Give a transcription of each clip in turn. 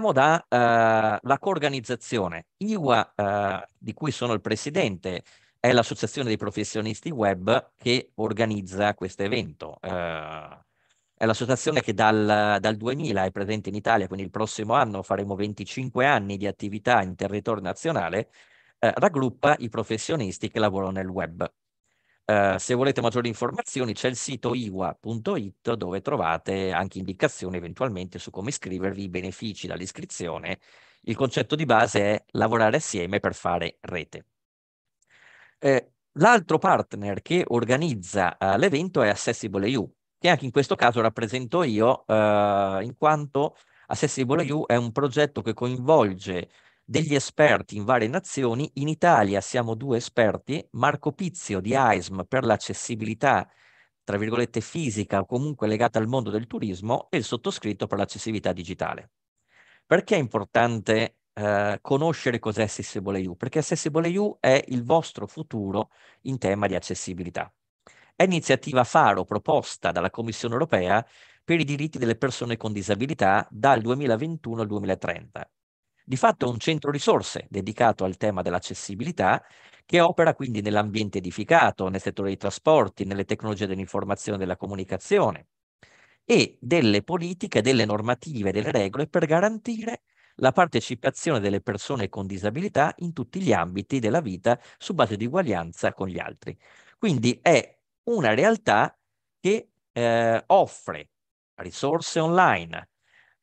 partiamo dalla eh, uh, coorganizzazione. IWA, uh, di cui sono il presidente, è l'associazione dei professionisti web che organizza questo evento. Uh, è l'associazione che dal, dal, 2000 è presente in Italia, quindi il prossimo anno faremo 25 anni di attività in territorio nazionale, eh, raggruppa i professionisti che lavorano nel web. Eh, se volete maggiori informazioni c'è il sito iwa.it dove trovate anche indicazioni eventualmente su come iscrivervi, i benefici dall'iscrizione. Il concetto di base è lavorare assieme per fare rete. Eh, l'altro partner che organizza eh, l'evento è Accessible EU, che anche in questo caso rappresento io, eh, in quanto Accessible EU è un progetto che coinvolge degli esperti in varie nazioni. In Italia siamo due esperti, Marco Pizio di AISM per l'accessibilità, tra virgolette, fisica o comunque legata al mondo del turismo e il sottoscritto per l'accessibilità digitale. Perché è importante eh, conoscere cos'è Accessible EU? Perché Accessible EU è il vostro futuro in tema di accessibilità. È iniziativa Faro proposta dalla Commissione europea per i diritti delle persone con disabilità dal 2021 al 2030 di fatto è un centro risorse dedicato al tema dell'accessibilità che opera quindi nell'ambiente edificato, nel settore dei trasporti, nelle tecnologie dell'informazione e della comunicazione e delle politiche, delle normative, delle regole per garantire la partecipazione delle persone con disabilità in tutti gli ambiti della vita su base di uguaglianza con gli altri. Quindi è una realtà che eh, offre risorse online,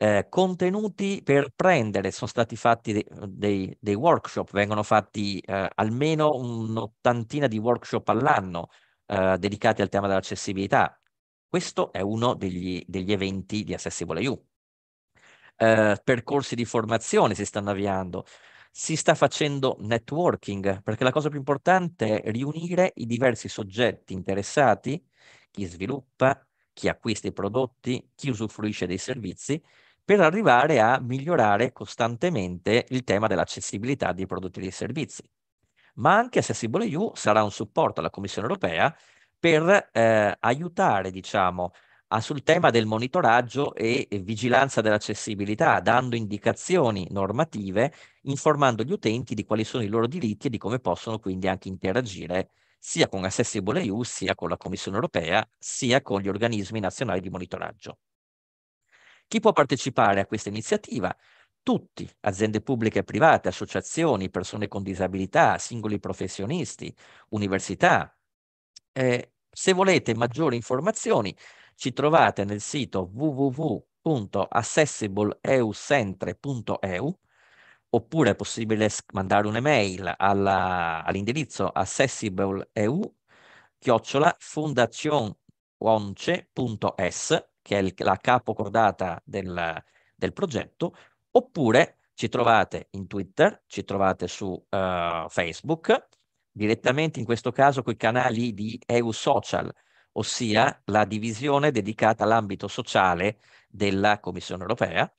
eh, contenuti per prendere, sono stati fatti dei, dei, dei workshop, vengono fatti eh, almeno un'ottantina di workshop all'anno eh, dedicati al tema dell'accessibilità. Questo è uno degli, degli eventi di Accessible EU. Eh, percorsi di formazione si stanno avviando, si sta facendo networking, perché la cosa più importante è riunire i diversi soggetti interessati, chi sviluppa, chi acquista i prodotti, chi usufruisce dei servizi, per arrivare a migliorare costantemente il tema dell'accessibilità dei prodotti e dei servizi. Ma anche Accessible EU sarà un supporto alla Commissione europea per eh, aiutare, diciamo, a, sul tema del monitoraggio e, vigilanza dell'accessibilità, dando indicazioni normative, informando gli utenti di quali sono i loro diritti e di come possono quindi anche interagire sia con Accessible EU, sia con la Commissione europea, sia con gli organismi nazionali di monitoraggio. Chi può partecipare a questa iniziativa? Tutti, aziende pubbliche e private, associazioni, persone con disabilità, singoli professionisti, università. Eh, se volete maggiori informazioni ci trovate nel sito www.accessibleeucentre.eu oppure è possibile mandare un'email all'indirizzo accessibleu chiocciola fondaziononce.es che è il, la capocordata del, del progetto, oppure ci trovate in Twitter, ci trovate su uh, Facebook, direttamente in questo caso con i canali di EU Social, ossia la divisione dedicata all'ambito sociale della Commissione europea,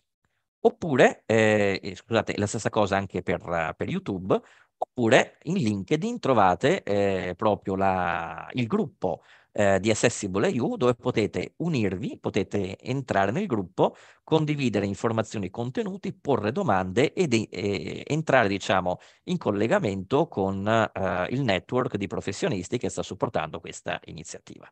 oppure, eh, scusate, la stessa cosa anche per, per YouTube, oppure in LinkedIn trovate eh, proprio la, il gruppo eh, di Accessible EU dove potete unirvi, potete entrare nel gruppo, condividere informazioni e contenuti, porre domande ed eh, entrare diciamo in collegamento con eh, il network di professionisti che sta supportando questa iniziativa.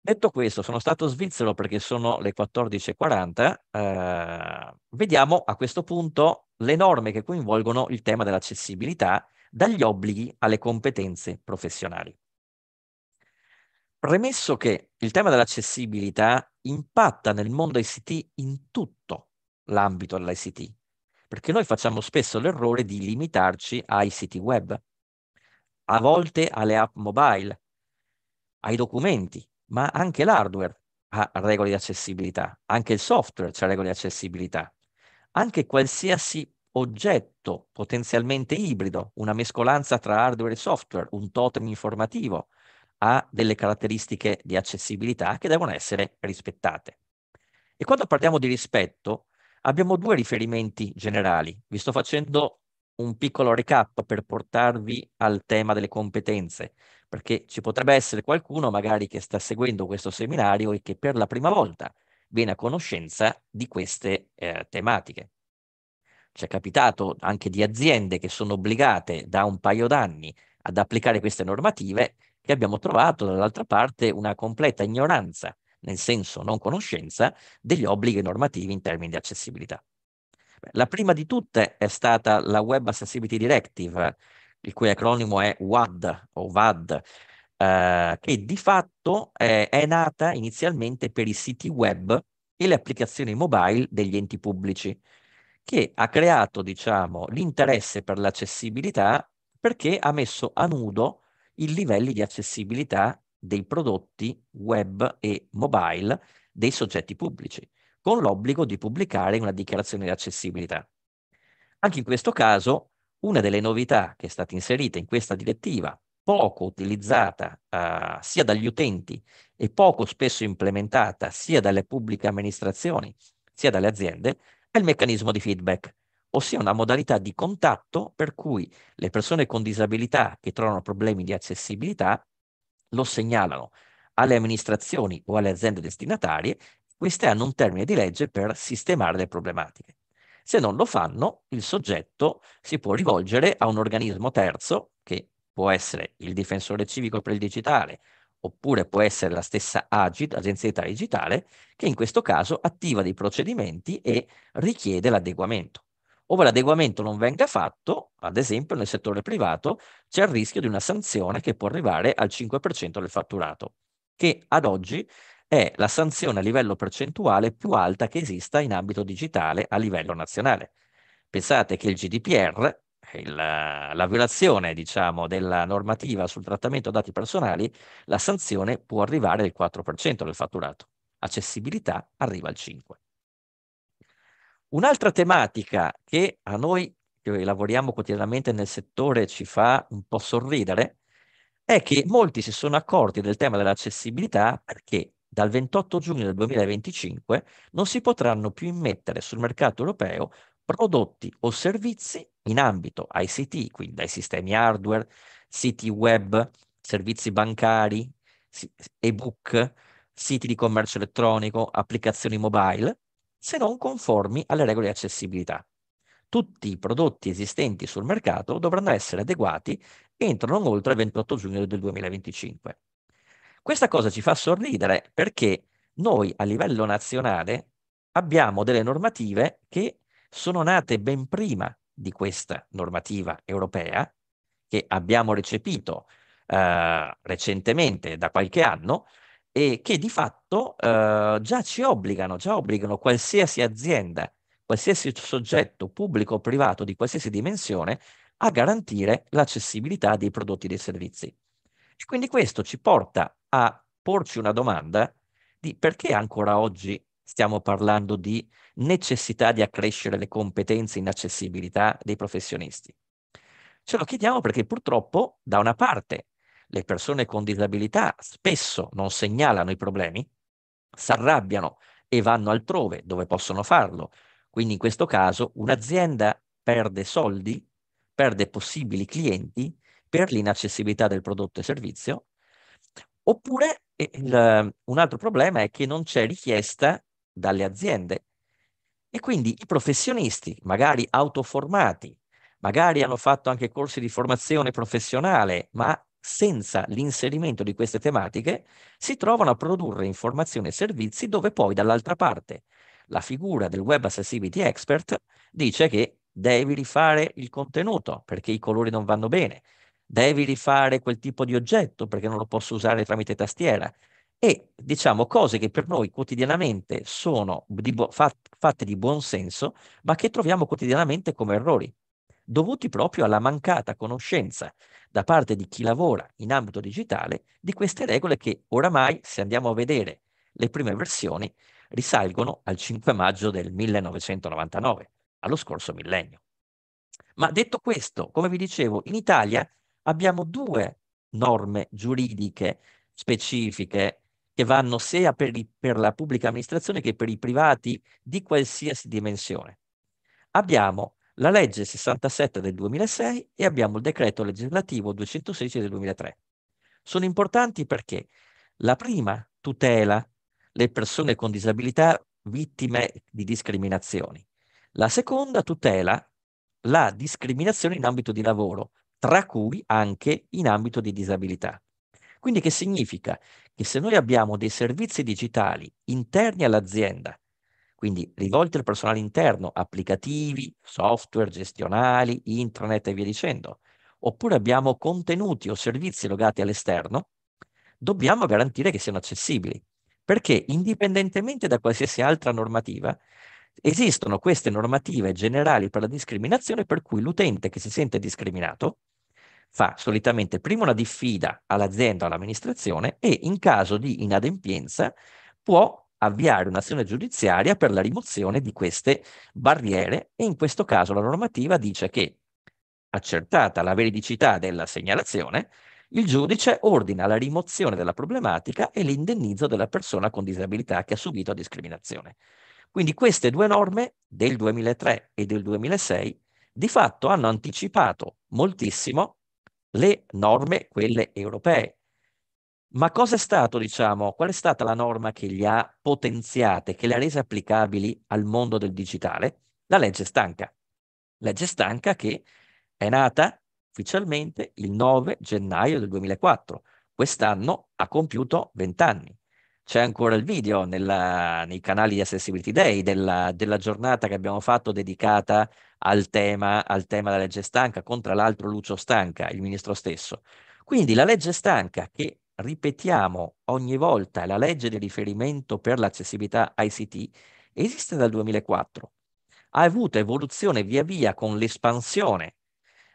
Detto questo, sono stato svizzero perché sono le 14.40. Eh, vediamo a questo punto le norme che coinvolgono il tema dell'accessibilità dagli obblighi alle competenze professionali. Premesso che il tema dell'accessibilità impatta nel mondo ICT in tutto l'ambito dell'ICT, perché noi facciamo spesso l'errore di limitarci ai siti web, a volte alle app mobile, ai documenti, ma anche l'hardware ha regole di accessibilità, anche il software ha regole di accessibilità, anche qualsiasi oggetto potenzialmente ibrido, una mescolanza tra hardware e software, un totem informativo, ha delle caratteristiche di accessibilità che devono essere rispettate. E quando parliamo di rispetto, abbiamo due riferimenti generali. Vi sto facendo un piccolo recap per portarvi al tema delle competenze, perché ci potrebbe essere qualcuno magari che sta seguendo questo seminario e che per la prima volta viene a conoscenza di queste eh, tematiche. Ci è capitato anche di aziende che sono obbligate da un paio d'anni ad applicare queste normative e abbiamo trovato dall'altra parte una completa ignoranza, nel senso non conoscenza, degli obblighi normativi in termini di accessibilità. La prima di tutte è stata la Web Accessibility Directive, il cui acronimo è WAD o VAD, eh, che di fatto è, eh, è nata inizialmente per i siti web e le applicazioni mobile degli enti pubblici che ha creato, diciamo, l'interesse per l'accessibilità perché ha messo a nudo i livelli di accessibilità dei prodotti web e mobile dei soggetti pubblici, con l'obbligo di pubblicare una dichiarazione di accessibilità. Anche in questo caso, una delle novità che è stata inserita in questa direttiva, poco utilizzata eh, sia dagli utenti e poco spesso implementata sia dalle pubbliche amministrazioni sia dalle aziende, il meccanismo di feedback? Ossia una modalità di contatto per cui le persone con disabilità che trovano problemi di accessibilità lo segnalano alle amministrazioni o alle aziende destinatarie, queste hanno un termine di legge per sistemare le problematiche. Se non lo fanno, il soggetto si può rivolgere a un organismo terzo, che può essere il difensore civico per il digitale oppure può essere la stessa AGID, Agenzia di Italia Digitale, che in questo caso attiva dei procedimenti e richiede l'adeguamento. Ove l'adeguamento non venga fatto, ad esempio nel settore privato, c'è il rischio di una sanzione che può arrivare al 5% del fatturato, che ad oggi è la sanzione a livello percentuale più alta che esista in ambito digitale a livello nazionale. Pensate che il GDPR il, la violazione diciamo, della normativa sul trattamento dati personali, la sanzione può arrivare al 4% del fatturato. Accessibilità arriva al 5%. Un'altra tematica che a noi che lavoriamo quotidianamente nel settore ci fa un po' sorridere è che molti si sono accorti del tema dell'accessibilità perché dal 28 giugno del 2025 non si potranno più immettere sul mercato europeo prodotti o servizi in ambito ICT, quindi dai sistemi hardware, siti web, servizi bancari, ebook, siti di commercio elettronico, applicazioni mobile, se non conformi alle regole di accessibilità. Tutti i prodotti esistenti sul mercato dovranno essere adeguati entro non oltre il 28 giugno del 2025. Questa cosa ci fa sorridere perché noi a livello nazionale abbiamo delle normative che sono nate ben prima di questa normativa europea che abbiamo recepito eh, recentemente da qualche anno e che di fatto eh, già ci obbligano, già obbligano qualsiasi azienda, qualsiasi soggetto pubblico o privato di qualsiasi dimensione a garantire l'accessibilità dei prodotti e dei servizi. E quindi questo ci porta a porci una domanda di perché ancora oggi Stiamo parlando di necessità di accrescere le competenze in accessibilità dei professionisti. Ce lo chiediamo perché purtroppo, da una parte, le persone con disabilità spesso non segnalano i problemi, si arrabbiano e vanno altrove dove possono farlo. Quindi in questo caso un'azienda perde soldi, perde possibili clienti per l'inaccessibilità del prodotto e servizio, oppure il, un altro problema è che non c'è richiesta dalle aziende e quindi i professionisti, magari autoformati, magari hanno fatto anche corsi di formazione professionale, ma senza l'inserimento di queste tematiche, si trovano a produrre informazioni e servizi dove poi dall'altra parte la figura del web accessibility expert dice che devi rifare il contenuto perché i colori non vanno bene, devi rifare quel tipo di oggetto perché non lo posso usare tramite tastiera, e diciamo cose che per noi quotidianamente sono di bu- fatte di buon senso, ma che troviamo quotidianamente come errori, dovuti proprio alla mancata conoscenza da parte di chi lavora in ambito digitale di queste regole che oramai, se andiamo a vedere le prime versioni, risalgono al 5 maggio del 1999, allo scorso millennio. Ma detto questo, come vi dicevo, in Italia abbiamo due norme giuridiche specifiche che vanno sia per, i, per la pubblica amministrazione che per i privati di qualsiasi dimensione. Abbiamo la legge 67 del 2006 e abbiamo il decreto legislativo 216 del 2003. Sono importanti perché la prima tutela le persone con disabilità vittime di discriminazioni. La seconda tutela la discriminazione in ambito di lavoro, tra cui anche in ambito di disabilità. Quindi che significa? che se noi abbiamo dei servizi digitali interni all'azienda, quindi rivolti al personale interno, applicativi, software gestionali, intranet e via dicendo, oppure abbiamo contenuti o servizi logati all'esterno, dobbiamo garantire che siano accessibili, perché indipendentemente da qualsiasi altra normativa, esistono queste normative generali per la discriminazione per cui l'utente che si sente discriminato fa solitamente prima una diffida all'azienda o all'amministrazione e in caso di inadempienza può avviare un'azione giudiziaria per la rimozione di queste barriere e in questo caso la normativa dice che accertata la veridicità della segnalazione, il giudice ordina la rimozione della problematica e l'indennizzo della persona con disabilità che ha subito discriminazione. Quindi queste due norme del 2003 e del 2006 di fatto hanno anticipato moltissimo le norme, quelle europee. Ma cosa è stato, diciamo, qual è stata la norma che li ha potenziate, che le ha rese applicabili al mondo del digitale? La legge stanca. Legge stanca che è nata ufficialmente il 9 gennaio del 2004. Quest'anno ha compiuto 20 anni. C'è ancora il video nella, nei canali di Accessibility Day della, della giornata che abbiamo fatto dedicata al tema, al tema della legge stanca, contro l'altro Lucio Stanca, il ministro stesso. Quindi la legge stanca, che ripetiamo ogni volta è la legge di riferimento per l'accessibilità ICT, esiste dal 2004. Ha avuto evoluzione via via con l'espansione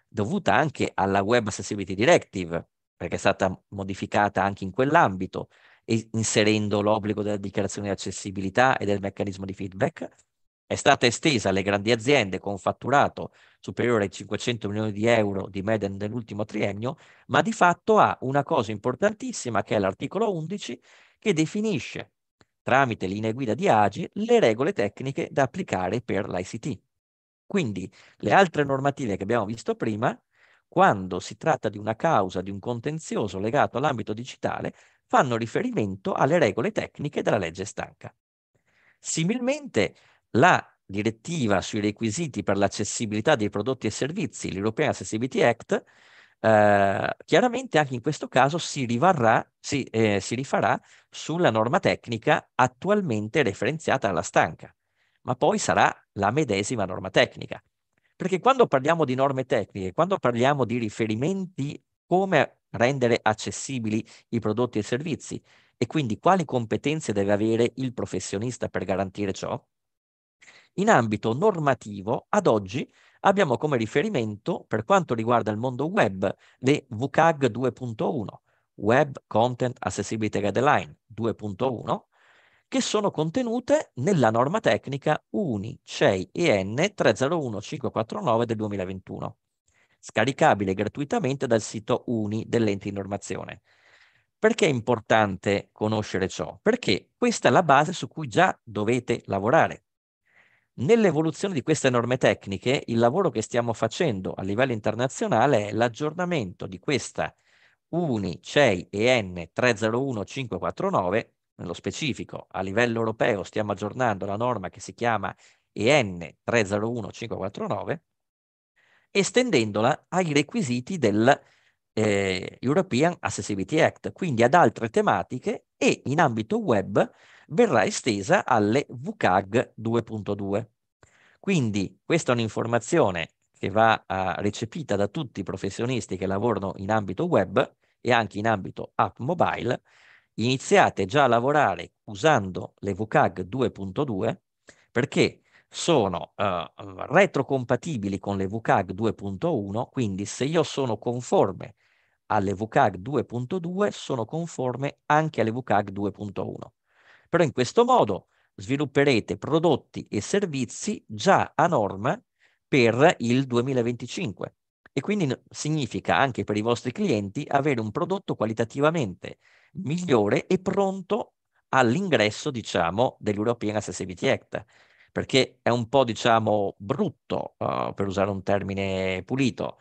dovuta anche alla Web Accessibility Directive, perché è stata modificata anche in quell'ambito, inserendo l'obbligo della dichiarazione di accessibilità e del meccanismo di feedback, è stata estesa alle grandi aziende con fatturato superiore ai 500 milioni di euro di Meden nell'ultimo triennio, ma di fatto ha una cosa importantissima che è l'articolo 11 che definisce tramite linee guida di AGI le regole tecniche da applicare per l'ICT. Quindi le altre normative che abbiamo visto prima, quando si tratta di una causa, di un contenzioso legato all'ambito digitale, fanno riferimento alle regole tecniche della legge stanca. Similmente, la direttiva sui requisiti per l'accessibilità dei prodotti e servizi, l'European Accessibility Act, eh, chiaramente anche in questo caso si, rivarrà, si, eh, si rifarà sulla norma tecnica attualmente referenziata alla stanca, ma poi sarà la medesima norma tecnica. Perché quando parliamo di norme tecniche, quando parliamo di riferimenti come rendere accessibili i prodotti e servizi e quindi quali competenze deve avere il professionista per garantire ciò, in ambito normativo, ad oggi abbiamo come riferimento, per quanto riguarda il mondo web, le WCAG 2.1, Web Content Accessibility Guideline 2.1, che sono contenute nella norma tecnica UNI CEI EN 301549 del 2021, scaricabile gratuitamente dal sito UNI dell'ente di normazione. Perché è importante conoscere ciò? Perché questa è la base su cui già dovete lavorare. Nell'evoluzione di queste norme tecniche, il lavoro che stiamo facendo a livello internazionale è l'aggiornamento di questa UNI CEI EN 301549, nello specifico a livello europeo stiamo aggiornando la norma che si chiama EN 301549, estendendola ai requisiti del eh, European Accessibility Act, quindi ad altre tematiche e in ambito web verrà estesa alle VCAG 2.2. Quindi questa è un'informazione che va uh, recepita da tutti i professionisti che lavorano in ambito web e anche in ambito app mobile. Iniziate già a lavorare usando le VCAG 2.2 perché sono uh, retrocompatibili con le VCAG 2.1, quindi se io sono conforme alle VCAG 2.2 sono conforme anche alle VCAG 2.1. Però in questo modo svilupperete prodotti e servizi già a norma per il 2025 e quindi significa anche per i vostri clienti avere un prodotto qualitativamente migliore e pronto all'ingresso, diciamo, dell'European Accessibility Act, perché è un po', diciamo, brutto, uh, per usare un termine pulito,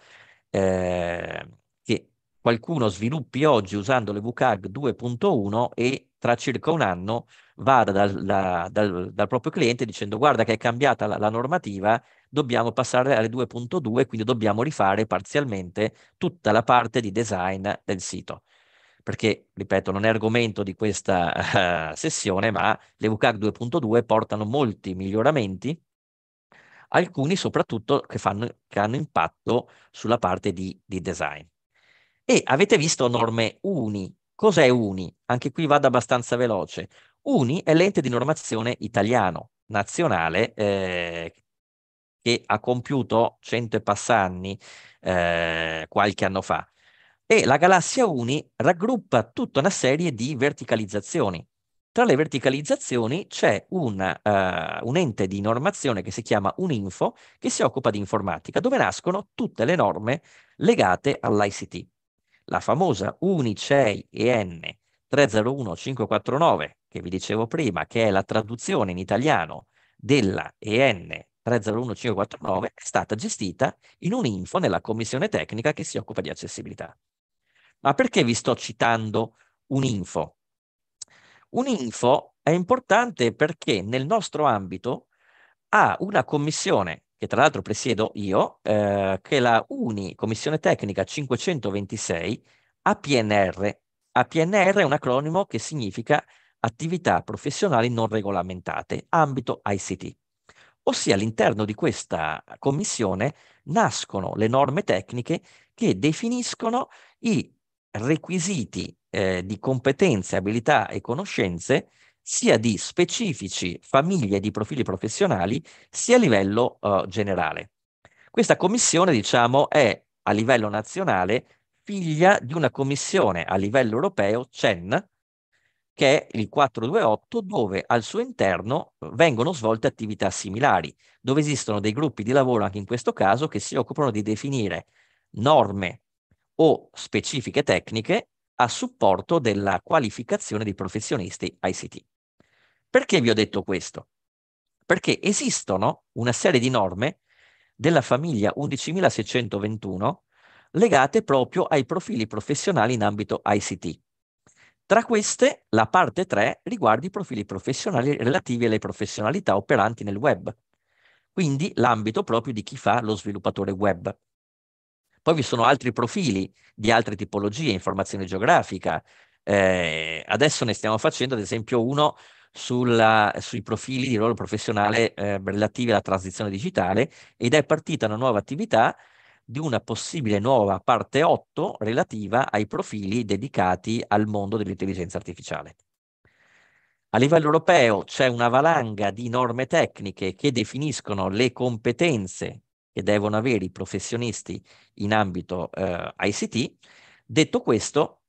eh, che qualcuno sviluppi oggi usando le WCAG 2.1 e tra circa un anno vada dal, da, dal, dal proprio cliente dicendo guarda che è cambiata la, la normativa, dobbiamo passare alle 2.2, quindi dobbiamo rifare parzialmente tutta la parte di design del sito. Perché, ripeto, non è argomento di questa uh, sessione, ma le WCAG 2.2 portano molti miglioramenti, alcuni soprattutto che, fanno, che hanno impatto sulla parte di, di design. E avete visto norme uni Cos'è UNI? Anche qui vado abbastanza veloce. UNI è l'ente di normazione italiano nazionale eh, che ha compiuto cento e passanni eh, qualche anno fa. E la galassia Uni raggruppa tutta una serie di verticalizzazioni. Tra le verticalizzazioni c'è una, uh, eh, un ente di normazione che si chiama Uninfo, che si occupa di informatica, dove nascono tutte le norme legate all'ICT la famosa Unicei EN 301549 che vi dicevo prima, che è la traduzione in italiano della EN 301549, è stata gestita in un'info nella commissione tecnica che si occupa di accessibilità. Ma perché vi sto citando un'info? Un'info è importante perché nel nostro ambito ha una commissione che tra l'altro presiedo io, eh, che è la UNI Commissione Tecnica 526 APNR. APNR è un acronimo che significa attività professionali non regolamentate, ambito ICT. Ossia all'interno di questa commissione nascono le norme tecniche che definiscono i requisiti eh, di competenze, abilità e conoscenze sia di specifici famiglie di profili professionali, sia a livello eh, generale. Questa commissione, diciamo, è a livello nazionale figlia di una commissione a livello europeo, CEN, che è il 428, dove al suo interno eh, vengono svolte attività similari, dove esistono dei gruppi di lavoro, anche in questo caso, che si occupano di definire norme o specifiche tecniche a supporto della qualificazione dei professionisti ICT. Perché vi ho detto questo? Perché esistono una serie di norme della famiglia 11.621 legate proprio ai profili professionali in ambito ICT. Tra queste, la parte 3 riguarda i profili professionali relativi alle professionalità operanti nel web, quindi l'ambito proprio di chi fa lo sviluppatore web. Poi vi sono altri profili di altre tipologie, informazione geografica. Eh, adesso ne stiamo facendo, ad esempio, uno sulla, sui profili di ruolo professionale eh, relativi alla transizione digitale ed è partita una nuova attività di una possibile nuova parte 8 relativa ai profili dedicati al mondo dell'intelligenza artificiale. A livello europeo c'è una valanga di norme tecniche che definiscono le competenze che devono avere i professionisti in ambito eh, ICT. Detto questo,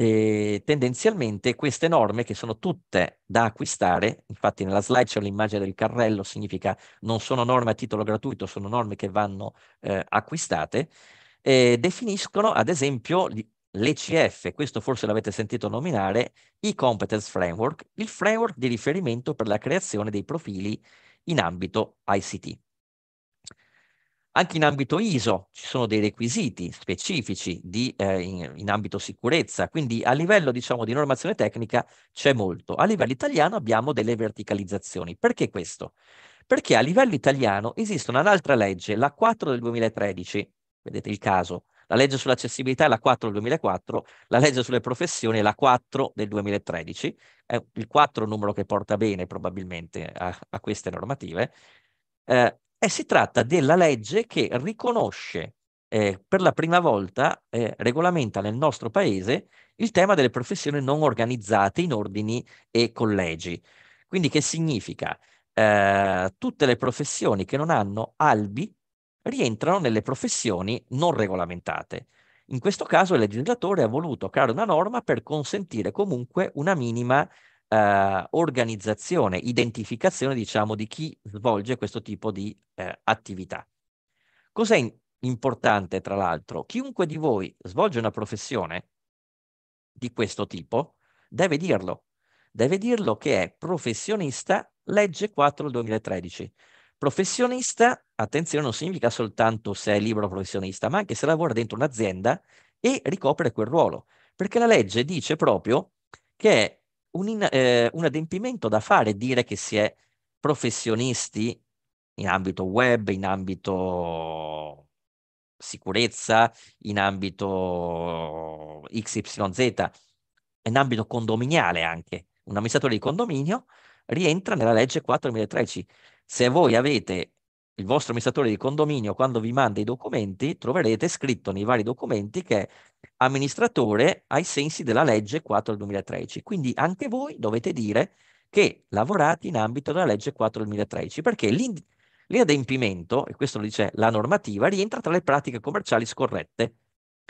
eh, tendenzialmente queste norme che sono tutte da acquistare, infatti nella slide c'è l'immagine del carrello, significa non sono norme a titolo gratuito, sono norme che vanno eh, acquistate, eh, definiscono ad esempio l'ECF, questo forse l'avete sentito nominare, i Competence Framework, il framework di riferimento per la creazione dei profili in ambito ICT. Anche in ambito ISO ci sono dei requisiti specifici di, eh, in, in, ambito sicurezza, quindi a livello diciamo, di normazione tecnica c'è molto. A livello italiano abbiamo delle verticalizzazioni. Perché questo? Perché a livello italiano esiste un'altra legge, la 4 del 2013, vedete il caso, la legge sull'accessibilità è la 4 del 2004, la legge sulle professioni è la 4 del 2013, è il 4 il numero che porta bene probabilmente a, a queste normative. Eh, e eh, si tratta della legge che riconosce eh, per la prima volta, eh, regolamenta nel nostro paese il tema delle professioni non organizzate in ordini e collegi. Quindi che significa? Eh, tutte le professioni che non hanno albi rientrano nelle professioni non regolamentate. In questo caso il legislatore ha voluto creare una norma per consentire comunque una minima eh, organizzazione, identificazione, diciamo, di chi svolge questo tipo di eh, attività. Cos'è in- importante, tra l'altro? Chiunque di voi svolge una professione di questo tipo deve dirlo. Deve dirlo che è professionista, legge 4 del 2013. Professionista, attenzione, non significa soltanto se è libero professionista, ma anche se lavora dentro un'azienda e ricopre quel ruolo. Perché la legge dice proprio che è un, in, eh, un adempimento da fare, dire che si è professionisti in ambito web, in ambito sicurezza, in ambito XYZ, in ambito condominiale anche. Un amministratore di condominio rientra nella legge 4.013. Se voi avete il vostro amministratore di condominio, quando vi manda i documenti, troverete scritto nei vari documenti che amministratore ai sensi della legge 4 del 2013. Quindi anche voi dovete dire che lavorate in ambito della legge 4 del 2013, perché l'inadempimento, e questo lo dice la normativa, rientra tra le pratiche commerciali scorrette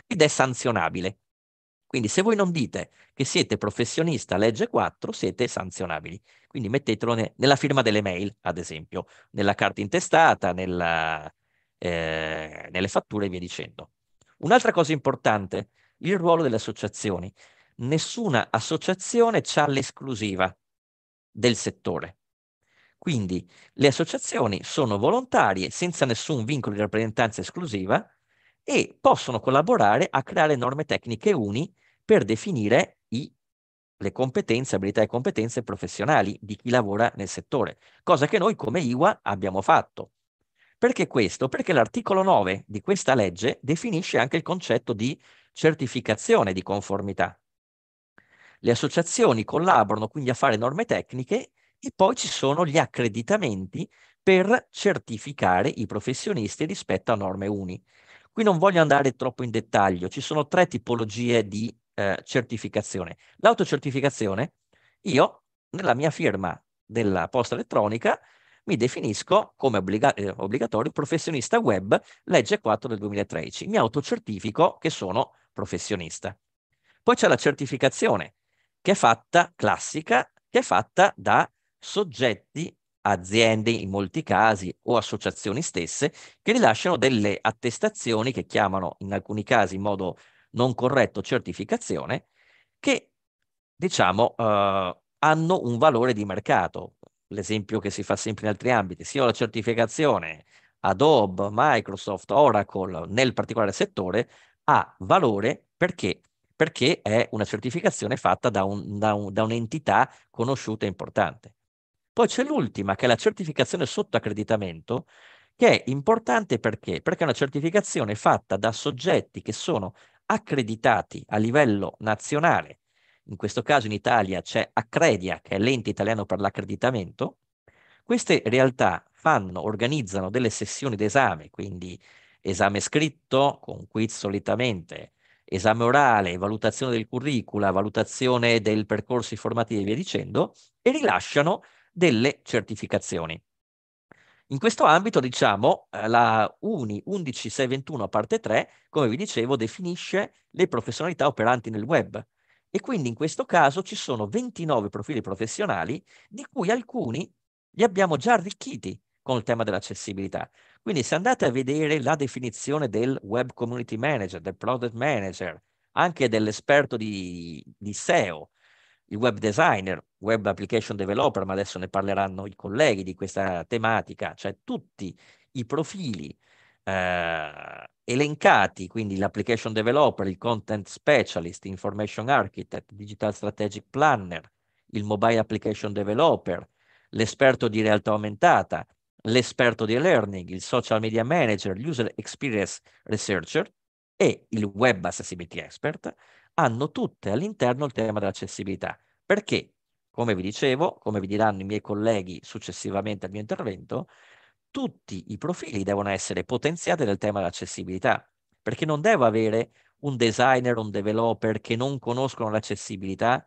ed è sanzionabile. Quindi se voi non dite che siete professionista legge 4, siete sanzionabili. Quindi mettetelo ne- nella firma delle mail, ad esempio, nella carta intestata, nella, eh, nelle fatture e via dicendo. Un'altra cosa importante, il ruolo delle associazioni. Nessuna associazione ha l'esclusiva del settore. Quindi le associazioni sono volontarie, senza nessun vincolo di rappresentanza esclusiva, e possono collaborare a creare norme tecniche uniche per definire i, le competenze, abilità e competenze professionali di chi lavora nel settore, cosa che noi come IWA abbiamo fatto. Perché questo? Perché l'articolo 9 di questa legge definisce anche il concetto di certificazione di conformità. Le associazioni collaborano quindi a fare norme tecniche e poi ci sono gli accreditamenti per certificare i professionisti rispetto a norme uni. Qui non voglio andare troppo in dettaglio, ci sono tre tipologie di eh, certificazione. L'autocertificazione, io nella mia firma della posta elettronica mi definisco come obbliga- eh, obbligatorio professionista web, legge 4 del 2013. Mi autocertifico che sono professionista. Poi c'è la certificazione, che è fatta classica, che è fatta da soggetti, aziende in molti casi o associazioni stesse, che rilasciano delle attestazioni che chiamano in alcuni casi in modo non corretto certificazione, che diciamo eh, hanno un valore di mercato. L'esempio che si fa sempre in altri ambiti, sia la certificazione Adobe, Microsoft, Oracle nel particolare settore ha valore perché? Perché è una certificazione fatta da, un, da, un, da un'entità conosciuta e importante. Poi c'è l'ultima, che è la certificazione sotto accreditamento, che è importante perché? Perché è una certificazione fatta da soggetti che sono accreditati a livello nazionale, in questo caso in Italia c'è Accredia, che è l'ente italiano per l'accreditamento, queste realtà fanno, organizzano delle sessioni d'esame, quindi esame scritto con quiz solitamente, esame orale, valutazione del curricula, valutazione del percorso informativo e via dicendo, e rilasciano delle certificazioni. In questo ambito, diciamo, eh, la UNI 11621 parte 3, come vi dicevo, definisce le professionalità operanti nel web e quindi in questo caso ci sono 29 profili professionali di cui alcuni li abbiamo già arricchiti con il tema dell'accessibilità. Quindi se andate a vedere la definizione del web community manager, del product manager, anche dell'esperto di, di SEO, il web designer, web application developer, ma adesso ne parleranno i colleghi di questa tematica, cioè tutti i profili eh, elencati, quindi l'application developer, il content specialist, information architect, digital strategic planner, il mobile application developer, l'esperto di realtà aumentata, l'esperto di learning, il social media manager, l'user experience researcher e il web accessibility expert hanno tutte all'interno il tema dell'accessibilità. Perché, come vi dicevo, come vi diranno i miei colleghi successivamente al mio intervento, tutti i profili devono essere potenziati nel tema dell'accessibilità, perché non devo avere un designer, un developer che non conoscono l'accessibilità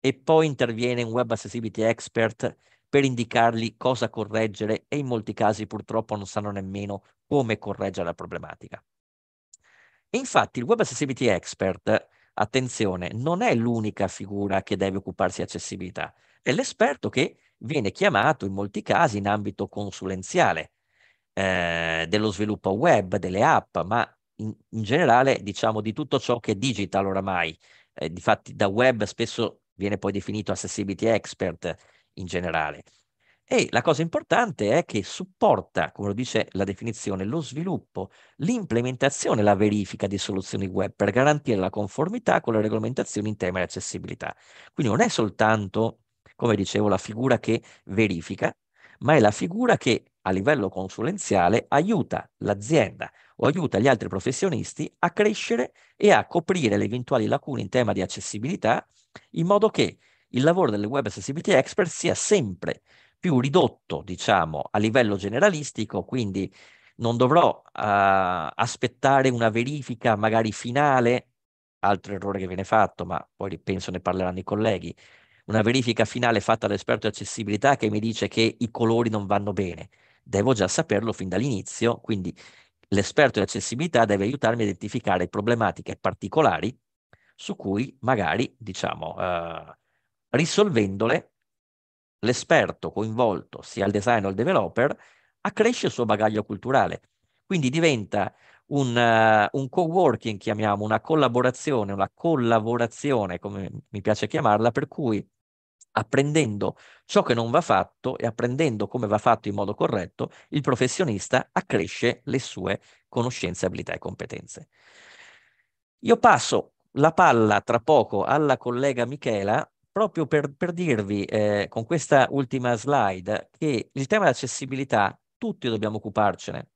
e poi interviene un web accessibility expert per indicargli cosa correggere e in molti casi purtroppo non sanno nemmeno come correggere la problematica. Infatti il web accessibility expert attenzione, non è l'unica figura che deve occuparsi di accessibilità, è l'esperto che viene chiamato in molti casi in ambito consulenziale eh, dello sviluppo web, delle app, ma in, in, generale diciamo di tutto ciò che è digital oramai. Eh, difatti da web spesso viene poi definito accessibility expert in generale. E la cosa importante è che supporta, come lo dice la definizione, lo sviluppo, l'implementazione e la verifica di soluzioni web per garantire la conformità con le regolamentazioni in tema di accessibilità. Quindi non è soltanto, come dicevo, la figura che verifica, ma è la figura che a livello consulenziale aiuta l'azienda o aiuta gli altri professionisti a crescere e a coprire le eventuali lacune in tema di accessibilità in modo che il lavoro delle web accessibility expert sia sempre più ridotto, diciamo, a livello generalistico, quindi non dovrò uh, aspettare una verifica magari finale, altro errore che viene fatto, ma poi penso ne parleranno i colleghi, una verifica finale fatta dall'esperto di accessibilità che mi dice che i colori non vanno bene. Devo già saperlo fin dall'inizio, quindi l'esperto di accessibilità deve aiutarmi a identificare problematiche particolari su cui magari, diciamo, uh, risolvendole l'esperto coinvolto, sia il designer o il developer, accresce il suo bagaglio culturale. Quindi diventa un, uh, un co-working, chiamiamo, una collaborazione, una collaborazione, come mi piace chiamarla, per cui apprendendo ciò che non va fatto e apprendendo come va fatto in modo corretto, il professionista accresce le sue conoscenze, abilità e competenze. Io passo la palla tra poco alla collega Michela proprio per, per dirvi eh, con questa ultima slide che il tema dell'accessibilità tutti dobbiamo occuparcene,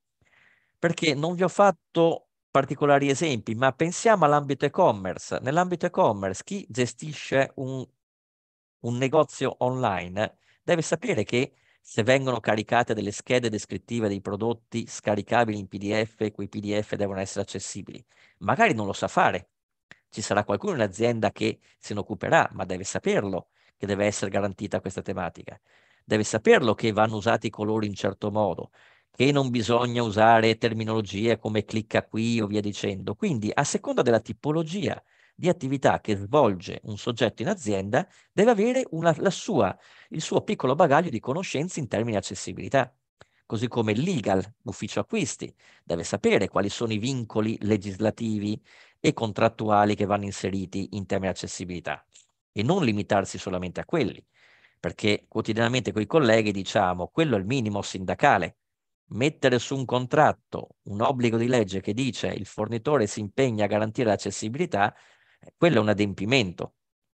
perché non vi ho fatto particolari esempi, ma pensiamo all'ambito e-commerce. Nell'ambito e-commerce chi gestisce un, un negozio online deve sapere che se vengono caricate delle schede descrittive dei prodotti scaricabili in PDF, quei PDF devono essere accessibili. Magari non lo sa fare, ci sarà qualcuno in azienda che se ne occuperà, ma deve saperlo che deve essere garantita questa tematica. Deve saperlo che vanno usati i colori in certo modo, che non bisogna usare terminologie come clicca qui o via dicendo. Quindi, a seconda della tipologia di attività che svolge un soggetto in azienda, deve avere una, sua, il suo piccolo bagaglio di conoscenze in termini di accessibilità. Così come il legal, l'ufficio acquisti, deve sapere quali sono i vincoli legislativi e contrattuali che vanno inseriti in termini di accessibilità e non limitarsi solamente a quelli, perché quotidianamente con i colleghi diciamo quello è il minimo sindacale. Mettere su un contratto un obbligo di legge che dice il fornitore si impegna a garantire l'accessibilità, quello è un adempimento,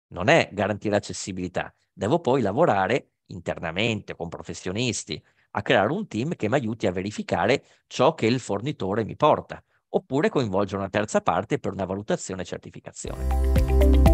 non è garantire l'accessibilità. Devo poi lavorare internamente con professionisti a creare un team che mi aiuti a verificare ciò che il fornitore mi porta oppure coinvolgere una terza parte per una valutazione e certificazione.